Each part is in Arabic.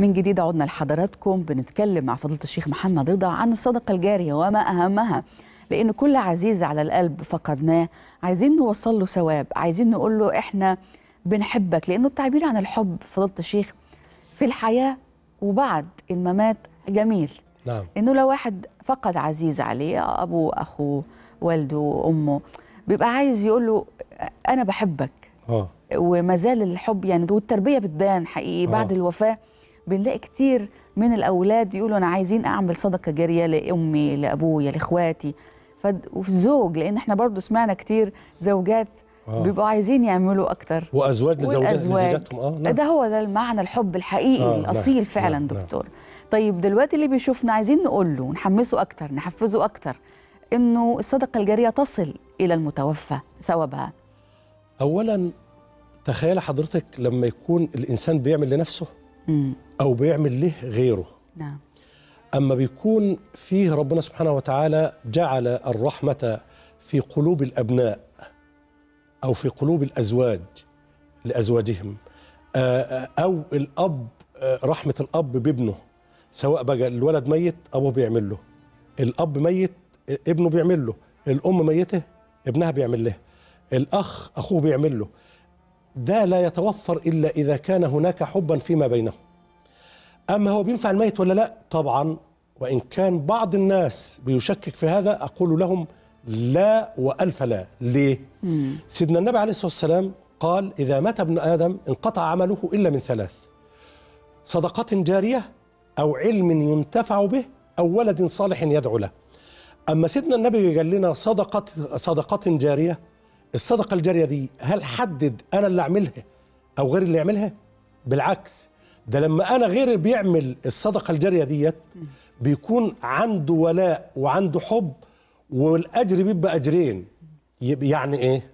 من جديد عدنا لحضراتكم بنتكلم مع فضيلة الشيخ محمد رضا عن الصدقة الجارية وما أهمها لأن كل عزيز على القلب فقدناه عايزين نوصل له ثواب عايزين نقول له إحنا بنحبك لأنه التعبير عن الحب فضيلة الشيخ في الحياة وبعد الممات جميل نعم. إنه لو واحد فقد عزيز عليه أبوه أخوه والده أمه بيبقى عايز يقول له أنا بحبك اه وما زال الحب يعني والتربية بتبان حقيقي آه. بعد أوه. الوفاة بنلاقي كتير من الاولاد يقولوا انا عايزين اعمل صدقه جاريه لامي لابويا لاخواتي وفي الزوج لان احنا برضو سمعنا كتير زوجات آه. بيبقوا عايزين يعملوا اكتر وازواج لزوجات لزوجاتهم اه نعم. ده هو ده المعنى الحب الحقيقي آه. نعم. الاصيل نعم. فعلا نعم. دكتور طيب دلوقتي اللي بيشوفنا عايزين نقول له نحمسه اكتر نحفزه اكتر انه الصدقه الجاريه تصل الى المتوفى ثوابها اولا تخيل حضرتك لما يكون الانسان بيعمل لنفسه أو بيعمل له غيره نعم أما بيكون فيه ربنا سبحانه وتعالى جعل الرحمة في قلوب الأبناء أو في قلوب الأزواج لأزواجهم آه، آه، أو الأب آه، رحمة الأب بابنه سواء بقى الولد ميت أبوه بيعمل له الأب ميت ابنه بيعمل له الأم ميتة ابنها بيعمل له الأخ أخوه بيعمل له ده لا يتوفر إلا إذا كان هناك حبا فيما بينهم أما هو بينفع الميت ولا لا طبعا وإن كان بعض الناس بيشكك في هذا أقول لهم لا وألف لا ليه؟ مم. سيدنا النبي عليه الصلاة والسلام قال إذا مات ابن آدم انقطع عمله إلا من ثلاث صدقة جارية أو علم ينتفع به أو ولد صالح يدعو له أما سيدنا النبي قال لنا صدقة, صدقة جارية الصدقة الجارية دي هل نعم. حدد أنا اللي أعملها أو غير اللي يعملها؟ بالعكس ده لما أنا غير بيعمل الصدقة الجارية ديت بيكون عنده ولاء وعنده حب والأجر بيبقى أجرين يعني إيه؟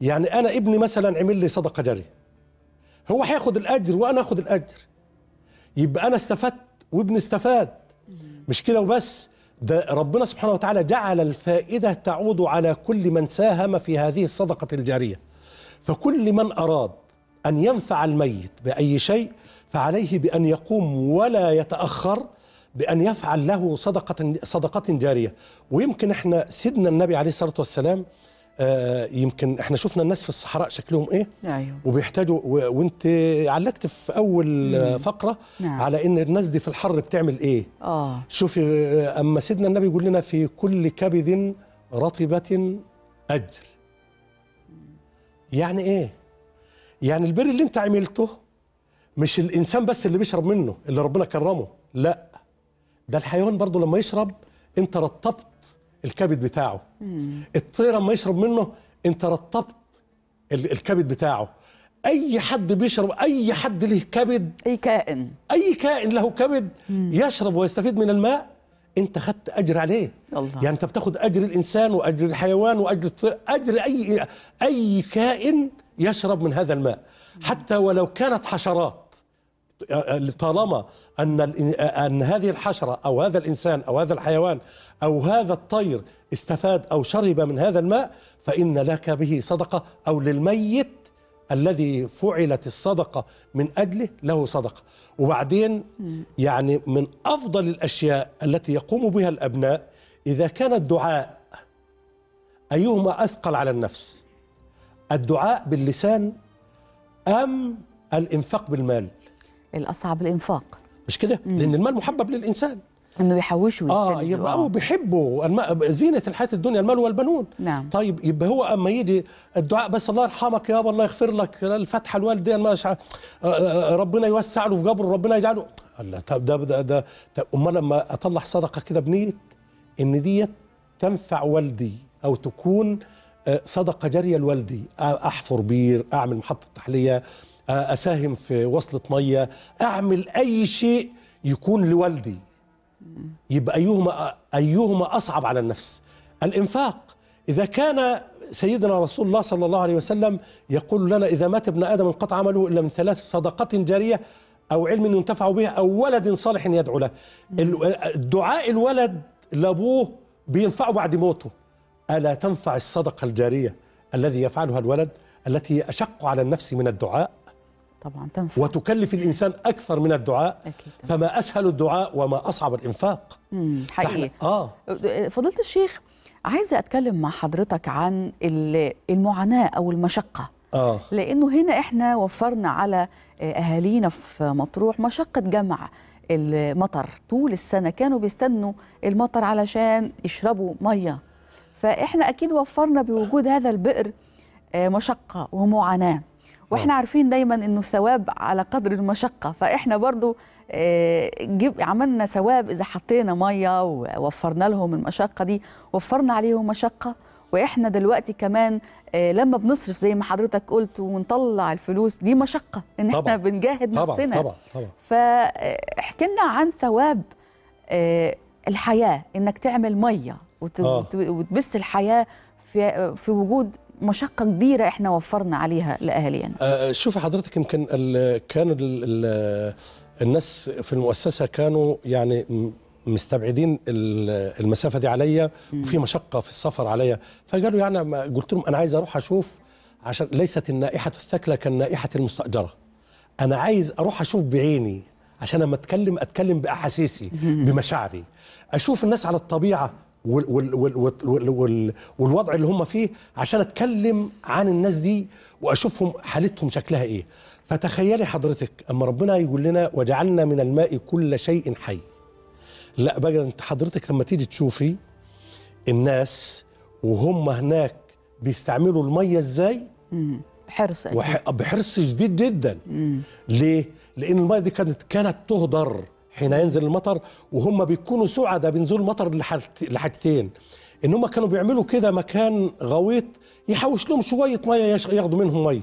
يعني أنا ابني مثلا عمل لي صدقة جارية هو هياخد الأجر وأنا آخد الأجر يبقى أنا استفدت وابني استفاد مش كده وبس ده ربنا سبحانه وتعالى جعل الفائدة تعود على كل من ساهم في هذه الصدقة الجارية فكل من أراد أن ينفع الميت بأي شيء فعليه بأن يقوم ولا يتأخر بأن يفعل له صدقة صدقة جارية ويمكن احنا سيدنا النبي عليه الصلاة والسلام آه يمكن احنا شفنا الناس في الصحراء شكلهم ايه أيوه. وبيحتاجوا وانت علقت في اول مم. فقره نعم. على ان الناس دي في الحر بتعمل ايه اه شوفي آه، اما سيدنا النبي يقول لنا في كل كبد رطبه اجر يعني ايه يعني البر اللي انت عملته مش الانسان بس اللي بيشرب منه اللي ربنا كرمه لا ده الحيوان برضه لما يشرب انت رطبت الكبد بتاعه مم. الطير لما يشرب منه انت رطبت الكبد بتاعه اي حد بيشرب اي حد له كبد اي كائن اي كائن له كبد مم. يشرب ويستفيد من الماء انت خدت اجر عليه الله. يعني انت بتاخد اجر الانسان واجر الحيوان واجر الطير اجر اي اي كائن يشرب من هذا الماء حتى ولو كانت حشرات طالما ان ان هذه الحشره او هذا الانسان او هذا الحيوان او هذا الطير استفاد او شرب من هذا الماء فان لك به صدقه او للميت الذي فعلت الصدقه من اجله له صدقه وبعدين يعني من افضل الاشياء التي يقوم بها الابناء اذا كان الدعاء ايهما اثقل على النفس الدعاء باللسان ام الانفاق بالمال الاصعب الانفاق مش كده لان المال محبب للانسان انه يحوشه اه يعني يبقى هو بيحبه زينه الحياه الدنيا المال والبنون نعم طيب يبقى هو اما يجي الدعاء بس الله يرحمك يابا الله يغفر لك الفتحه الوالدين ما شع... آه، آه، آه، ربنا يوسع له في قبره ربنا يجعله الله طب ده ده ده طب امال لما اطلع صدقه كده بنيه ان ديت تنفع والدي او تكون صدقه جاريه لوالدي احفر بير اعمل محطه تحليه اساهم في وصله ميه اعمل اي شيء يكون لوالدي يبقى ايهما ايهما اصعب على النفس الانفاق اذا كان سيدنا رسول الله صلى الله عليه وسلم يقول لنا اذا مات ابن ادم انقطع عمله الا من ثلاث صدقات جاريه او علم ينتفع به او ولد صالح يدعو له الدعاء الولد لابوه بينفعه بعد موته الا تنفع الصدقه الجاريه الذي يفعلها الولد التي اشق على النفس من الدعاء طبعا تنفع وتكلف الإنسان أكثر من الدعاء أكيد فما أسهل الدعاء وما أصعب الإنفاق حقيقي آه. أه، فضلت الشيخ عايزة أتكلم مع حضرتك عن المعاناة أو المشقة آه. لأنه هنا إحنا وفرنا على أه، أهالينا في مطروح مشقة جمع المطر طول السنة كانوا بيستنوا المطر علشان يشربوا مية فإحنا أكيد وفرنا بوجود هذا البئر أه، مشقة ومعاناة واحنا أوه. عارفين دايما انه ثواب على قدر المشقه فاحنا برضو آه، جيب عملنا ثواب اذا حطينا ميه ووفرنا لهم المشقه دي وفرنا عليهم مشقه واحنا دلوقتي كمان آه، لما بنصرف زي ما حضرتك قلت ونطلع الفلوس دي مشقه ان طبعًا. احنا بنجاهد طبعًا. نفسنا طبعا طبعا فاحكي آه، لنا عن ثواب الحياه انك تعمل ميه وتبث الحياه في في وجود مشقه كبيره احنا وفرنا عليها لاهالينا آه, آه، شوفي حضرتك يمكن كان الناس في المؤسسه كانوا يعني مستبعدين المسافه دي عليا وفي مشقه في السفر عليا فقالوا يعني قلت لهم انا عايز اروح اشوف عشان ليست النائحه الثكلة كالنائحه المستاجره انا عايز اروح اشوف بعيني عشان لما اتكلم اتكلم باحاسيسي بمشاعري اشوف الناس على الطبيعه وال وال وال وال والوضع اللي هم فيه عشان اتكلم عن الناس دي واشوفهم حالتهم شكلها ايه فتخيلي حضرتك اما ربنا يقول لنا وجعلنا من الماء كل شيء حي لا بقى انت حضرتك لما تيجي تشوفي الناس وهم هناك بيستعملوا الميه ازاي حرص وح... بحرص شديد جدا مم. ليه لان الميه دي كانت كانت تهدر حين ينزل المطر وهم بيكونوا سعداء بنزول المطر لحاجتين ان هم كانوا بيعملوا كده مكان غويط يحوش لهم شويه ميه ياخدوا منهم ميه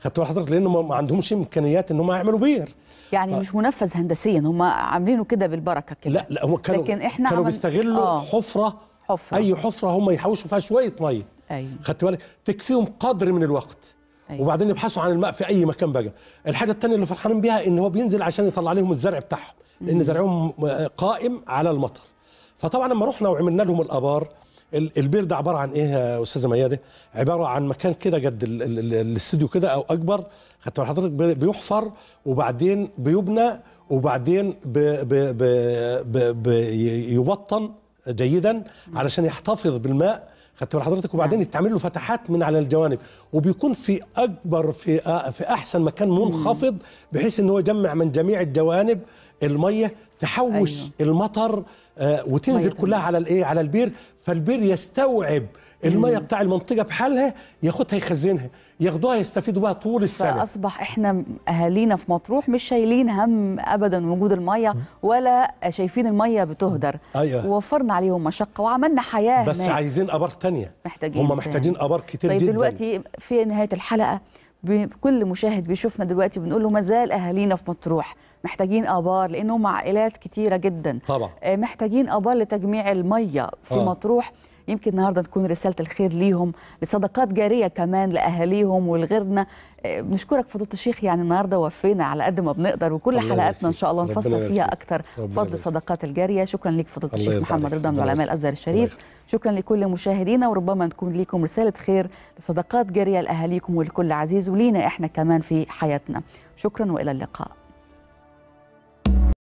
خدت بال حضرتك لان ما عندهمش امكانيات ان هم يعملوا بير يعني ف... مش منفذ هندسيا هم عاملينه كده بالبركه كده لا لا هم كانوا لكن احنا كانوا عمل... بيستغلوا آه. حفره حفره اي حفره هم يحوشوا فيها شويه ميه ايوه خدت بالك تكفيهم قدر من الوقت أيوة. وبعدين يبحثوا عن الماء في اي مكان بقى الحاجه الثانيه اللي فرحانين بيها ان هو بينزل عشان يطلع لهم الزرع بتاعهم لان زرعهم آه، قائم على المطر فطبعا لما رحنا وعملنا لهم الابار البير ده عباره عن ايه يا استاذه مياده عباره عن مكان كده جد الاستوديو كده او اكبر خدت مع حضرتك بيحفر وبعدين بيبنى وبعدين بيبطن جيدا علشان يحتفظ بالماء خدت بالك حضرتك وبعدين نعم. يتعمل له فتحات من على الجوانب وبيكون في اكبر في آه، في احسن مكان منخفض بحيث ان هو يجمع من جميع الجوانب الميه تحوش أيوه. المطر آه، وتنزل كلها على الايه على البير فالبير يستوعب الميه بتاع المنطقه بحالها ياخدها يخزنها ياخدوها يستفيدوا بها طول السنه فاصبح احنا اهالينا في مطروح مش شايلين هم ابدا وجود الميه ولا شايفين الميه بتهدر أيوة. ووفرنا عليهم مشقه وعملنا حياه بس هناك. عايزين ابار تانية محتاجين هم محتاجين ابار كتير طيب جدا طيب دلوقتي في نهايه الحلقه كل مشاهد بيشوفنا دلوقتي بنقول له مازال اهالينا في مطروح محتاجين ابار لانهم عائلات كتيره جدا طبعا آه، محتاجين ابار لتجميع الميه في آه. مطروح يمكن النهارده تكون رساله الخير ليهم لصدقات جاريه كمان لاهاليهم ولغيرنا آه، بنشكرك فضيله الشيخ يعني النهارده وفينا على قد ما بنقدر وكل حلقاتنا ان شاء الله نفصل فيها اكثر فضل الصدقات الجاريه شكرا لك فضيله الشيخ محمد رضا من علماء الازهر الشريف شكرا لكل مشاهدينا وربما تكون لكم رساله خير لصدقات جاريه لاهاليكم ولكل عزيز ولينا احنا كمان في حياتنا شكرا والى اللقاء